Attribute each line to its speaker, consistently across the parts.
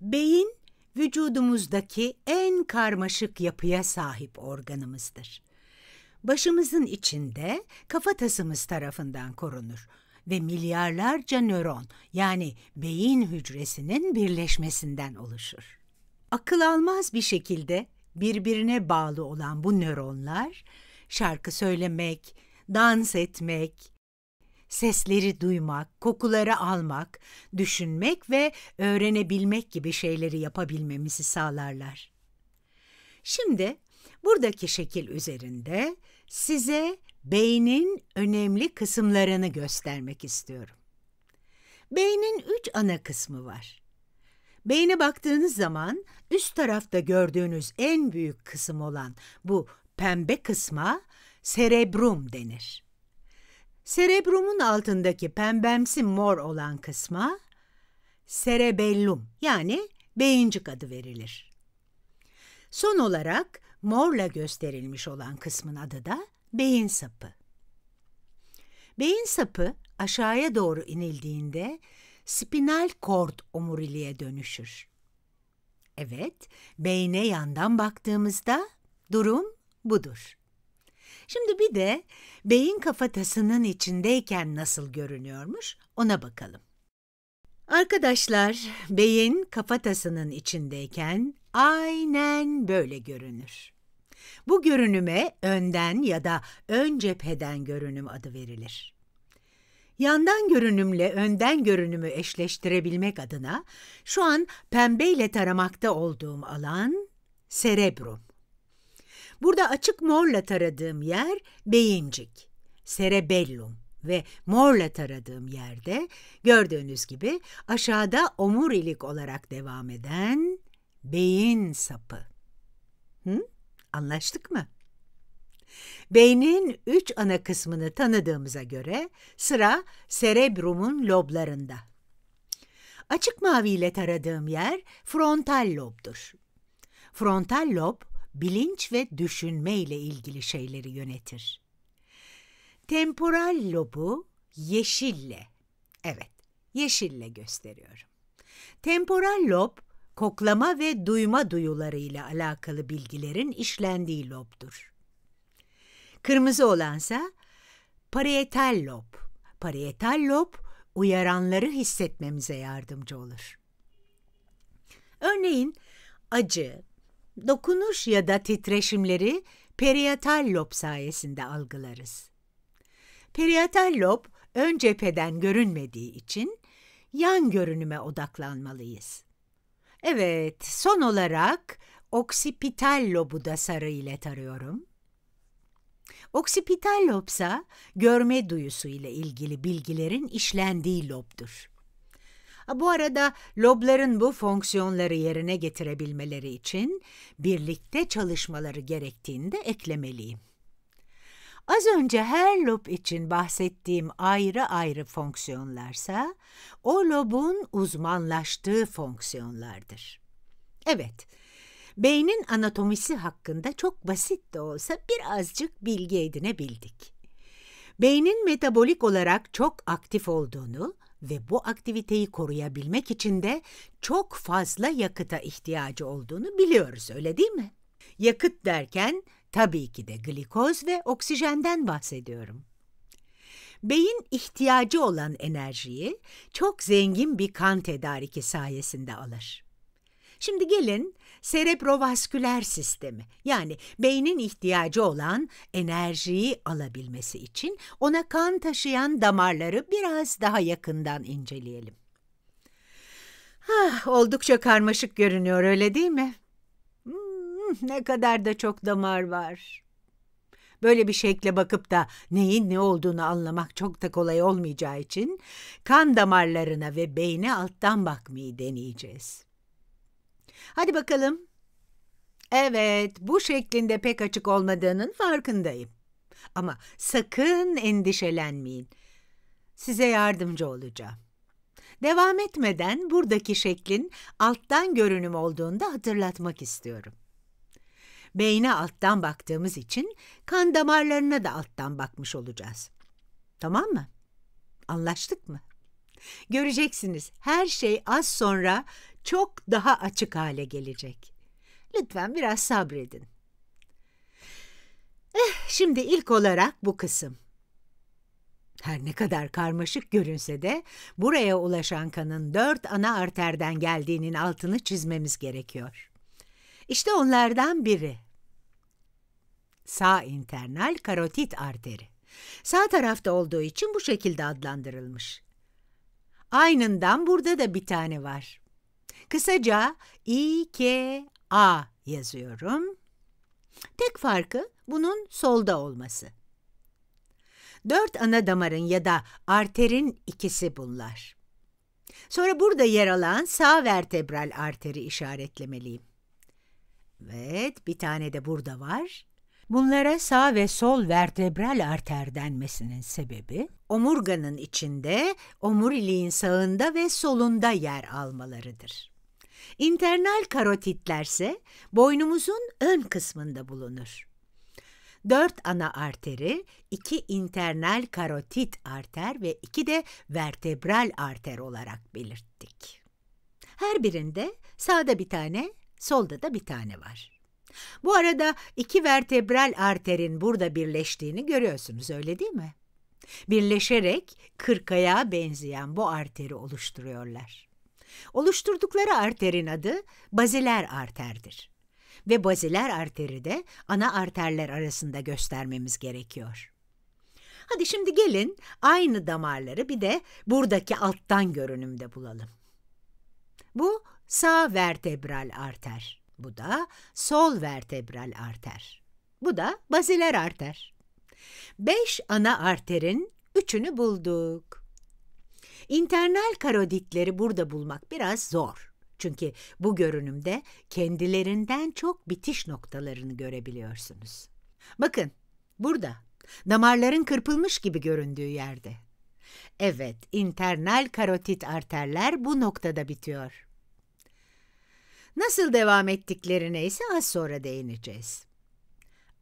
Speaker 1: Beyin vücudumuzdaki en karmaşık yapıya sahip organımızdır. Başımızın içinde kafatasımız tarafından korunur ve milyarlarca nöron yani beyin hücresinin birleşmesinden oluşur. Akıl almaz bir şekilde birbirine bağlı olan bu nöronlar şarkı söylemek, dans etmek, sesleri duymak, kokuları almak, düşünmek ve öğrenebilmek gibi şeyleri yapabilmemizi sağlarlar. Şimdi buradaki şekil üzerinde size beynin önemli kısımlarını göstermek istiyorum. Beynin üç ana kısmı var. Beyne baktığınız zaman üst tarafta gördüğünüz en büyük kısım olan bu pembe kısma serebrum denir. Serebrumun altındaki pembemsi mor olan kısma serebellum yani beyincik adı verilir. Son olarak morla gösterilmiş olan kısmın adı da beyin sapı. Beyin sapı aşağıya doğru inildiğinde spinal kord omuriliğe dönüşür. Evet, beyne yandan baktığımızda durum budur. Şimdi bir de beyin kafatasının içindeyken nasıl görünüyormuş ona bakalım. Arkadaşlar, beyin kafatasının içindeyken aynen böyle görünür. Bu görünüme önden ya da ön cepheden görünüm adı verilir. Yandan görünümle önden görünümü eşleştirebilmek adına şu an pembeyle taramakta olduğum alan serebrum. Burada açık morla taradığım yer beyincik, cerebellum ve morla taradığım yerde gördüğünüz gibi aşağıda omurilik olarak devam eden beyin sapı. Hı? Anlaştık mı? Beynin üç ana kısmını tanıdığımıza göre sıra serebrumun loblarında. Açık maviyle taradığım yer frontal lobdur. Frontal lob bilinç ve düşünme ile ilgili şeyleri yönetir. Temporal lobu yeşille, evet yeşille gösteriyorum. Temporal lob koklama ve duyma duyularıyla alakalı bilgilerin işlendiği lobdur. Kırmızı olansa parietal lob. Parietal lob uyaranları hissetmemize yardımcı olur. Örneğin acı, Dokunuş ya da titreşimleri periyatal lob sayesinde algılarız. Periyatal lob ön cepheden görünmediği için yan görünüme odaklanmalıyız. Evet, son olarak oksipital lobu da sarı ile tarıyorum. Oksipital lobsa görme duyusu ile ilgili bilgilerin işlendiği lobdur bu arada lobların bu fonksiyonları yerine getirebilmeleri için birlikte çalışmaları gerektiğini de eklemeliyim. Az önce her lob için bahsettiğim ayrı ayrı fonksiyonlarsa o lobun uzmanlaştığı fonksiyonlardır. Evet, beynin anatomisi hakkında çok basit de olsa birazcık bilgi edinebildik. Beynin metabolik olarak çok aktif olduğunu, ve bu aktiviteyi koruyabilmek için de çok fazla yakıta ihtiyacı olduğunu biliyoruz öyle değil mi? Yakıt derken tabii ki de glikoz ve oksijenden bahsediyorum. Beyin ihtiyacı olan enerjiyi çok zengin bir kan tedariki sayesinde alır. Şimdi gelin serebrovasküler sistemi yani beynin ihtiyacı olan enerjiyi alabilmesi için ona kan taşıyan damarları biraz daha yakından inceleyelim. Ah, oldukça karmaşık görünüyor öyle değil mi? Hmm, ne kadar da çok damar var. Böyle bir şekle bakıp da neyin ne olduğunu anlamak çok da kolay olmayacağı için kan damarlarına ve beyne alttan bakmayı deneyeceğiz. Hadi bakalım. Evet, bu şeklinde pek açık olmadığının farkındayım. Ama sakın endişelenmeyin. Size yardımcı olacağım. Devam etmeden buradaki şeklin alttan görünüm olduğunu da hatırlatmak istiyorum. Beyne alttan baktığımız için kan damarlarına da alttan bakmış olacağız. Tamam mı? Anlaştık mı? Göreceksiniz her şey az sonra çok daha açık hale gelecek. Lütfen biraz sabredin. Eh, şimdi ilk olarak bu kısım. Her ne kadar karmaşık görünse de buraya ulaşan kanın dört ana arterden geldiğinin altını çizmemiz gerekiyor. İşte onlardan biri. Sağ internal karotit arteri. Sağ tarafta olduğu için bu şekilde adlandırılmış. Aynından burada da bir tane var. Kısaca İKA yazıyorum. Tek farkı bunun solda olması. Dört ana damarın ya da arterin ikisi bunlar. Sonra burada yer alan sağ vertebral arteri işaretlemeliyim. Evet, bir tane de burada var. Bunlara sağ ve sol vertebral arter denmesinin sebebi, omurganın içinde, omuriliğin sağında ve solunda yer almalarıdır. İnternal karotitlerse boynumuzun ön kısmında bulunur. Dört ana arteri, iki internal karotit arter ve iki de vertebral arter olarak belirttik. Her birinde sağda bir tane, solda da bir tane var. Bu arada iki vertebral arterin burada birleştiğini görüyorsunuz öyle değil mi? Birleşerek kırkaya benzeyen bu arteri oluşturuyorlar. Oluşturdukları arterin adı baziler arterdir. Ve baziler arteri de ana arterler arasında göstermemiz gerekiyor. Hadi şimdi gelin aynı damarları bir de buradaki alttan görünümde bulalım. Bu sağ vertebral arter. Bu da sol vertebral arter. Bu da baziler arter. Beş ana arterin üçünü bulduk. İnternal karoditleri burada bulmak biraz zor. Çünkü bu görünümde kendilerinden çok bitiş noktalarını görebiliyorsunuz. Bakın, burada, damarların kırpılmış gibi göründüğü yerde. Evet, internal karotit arterler bu noktada bitiyor. Nasıl devam ettiklerine ise az sonra değineceğiz.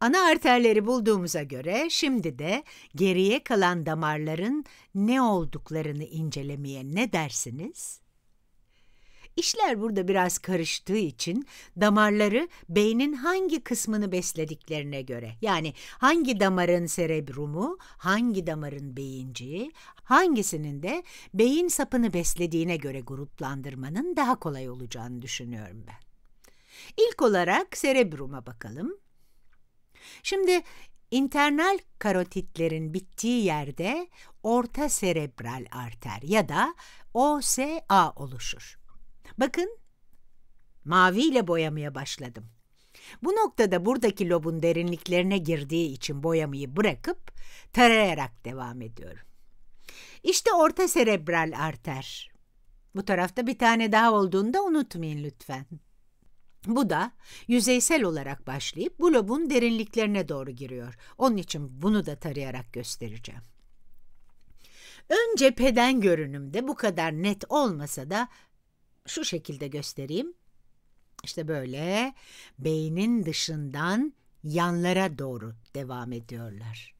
Speaker 1: Ana arterleri bulduğumuza göre şimdi de geriye kalan damarların ne olduklarını incelemeye ne dersiniz? İşler burada biraz karıştığı için damarları beynin hangi kısmını beslediklerine göre yani hangi damarın serebrumu, hangi damarın beyinciği, hangisinin de beyin sapını beslediğine göre gruplandırmanın daha kolay olacağını düşünüyorum ben. İlk olarak serebruma bakalım. Şimdi internal karotitlerin bittiği yerde orta serebral arter ya da OSA oluşur. Bakın maviyle boyamaya başladım. Bu noktada buradaki lobun derinliklerine girdiği için boyamayı bırakıp tarayarak devam ediyorum. İşte orta serebral arter. Bu tarafta bir tane daha olduğunu da unutmayın lütfen. Bu da yüzeysel olarak başlayıp bu lobun derinliklerine doğru giriyor. Onun için bunu da tarayarak göstereceğim. Önce peden görünümde bu kadar net olmasa da şu şekilde göstereyim. İşte böyle beynin dışından yanlara doğru devam ediyorlar.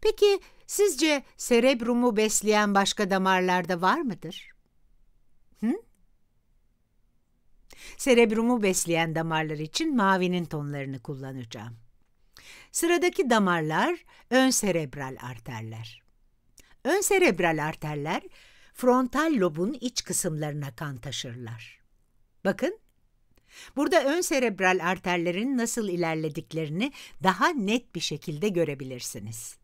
Speaker 1: Peki sizce serebrumu besleyen başka damarlarda var mıdır? Hı? Serebrumu besleyen damarlar için mavinin tonlarını kullanacağım. Sıradaki damarlar ön serebral arterler. Ön serebral arterler frontal lobun iç kısımlarına kan taşırlar. Bakın, burada ön serebral arterlerin nasıl ilerlediklerini daha net bir şekilde görebilirsiniz.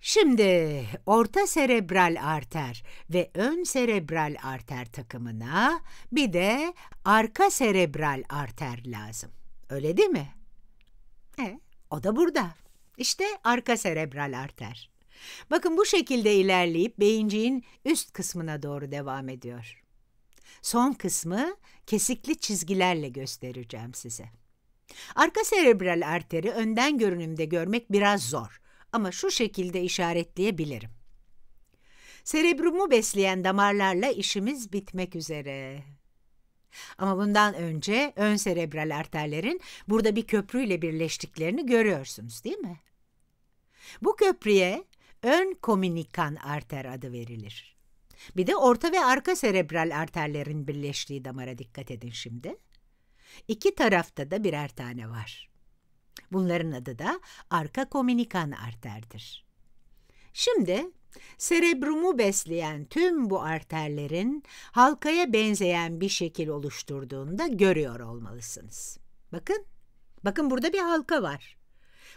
Speaker 1: Şimdi orta serebral arter ve ön serebral arter takımına bir de arka serebral arter lazım. Öyle değil mi? E, o da burada. İşte arka serebral arter. Bakın bu şekilde ilerleyip beyinciğin üst kısmına doğru devam ediyor. Son kısmı kesikli çizgilerle göstereceğim size. Arka serebral arteri önden görünümde görmek biraz zor ama şu şekilde işaretleyebilirim. Serebrumu besleyen damarlarla işimiz bitmek üzere. Ama bundan önce ön serebral arterlerin burada bir köprüyle birleştiklerini görüyorsunuz değil mi? Bu köprüye ön kominikan arter adı verilir. Bir de orta ve arka serebral arterlerin birleştiği damara dikkat edin şimdi. İki tarafta da birer tane var. Bunların adı da arka kominikan arterdir. Şimdi Serebrumu besleyen tüm bu arterlerin halkaya benzeyen bir şekil oluşturduğunda görüyor olmalısınız. Bakın, bakın burada bir halka var.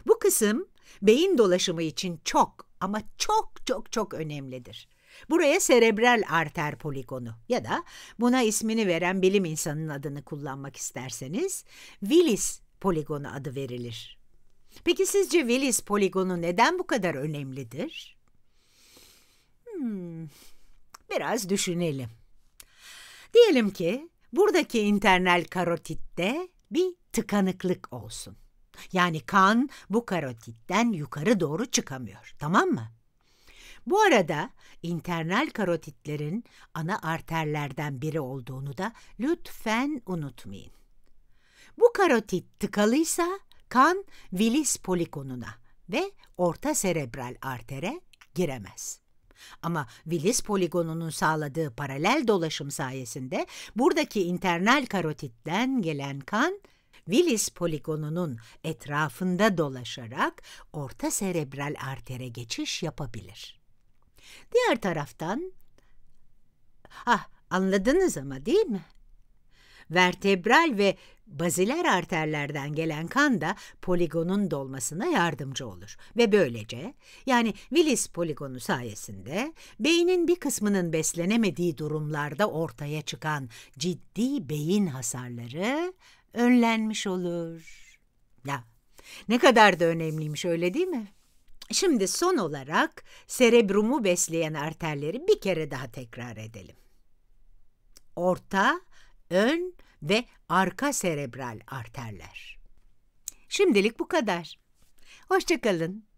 Speaker 1: Bu kısım beyin dolaşımı için çok ama çok çok çok önemlidir. Buraya serebral arter poligonu ya da buna ismini veren bilim insanının adını kullanmak isterseniz Willis poligonu adı verilir. Peki sizce Willis poligonu neden bu kadar önemlidir? Hmm, biraz düşünelim. Diyelim ki buradaki internal karotitte bir tıkanıklık olsun. Yani kan bu karotitten yukarı doğru çıkamıyor. Tamam mı? Bu arada internal karotitlerin ana arterlerden biri olduğunu da lütfen unutmayın. Bu karotit tıkalıysa kan vilis polikonuna ve orta serebral artere giremez. Ama vilis poligonunun sağladığı paralel dolaşım sayesinde buradaki internal karotitten gelen kan Willis poligonunun etrafında dolaşarak orta serebral artere geçiş yapabilir. Diğer taraftan, ah anladınız ama değil mi? vertebral ve baziler arterlerden gelen kan da poligonun dolmasına yardımcı olur. Ve böylece yani Willis poligonu sayesinde beynin bir kısmının beslenemediği durumlarda ortaya çıkan ciddi beyin hasarları önlenmiş olur. Ya ne kadar da önemliymiş öyle değil mi? Şimdi son olarak serebrumu besleyen arterleri bir kere daha tekrar edelim. Orta ön ve arka serebral arterler. Şimdilik bu kadar. Hoşçakalın.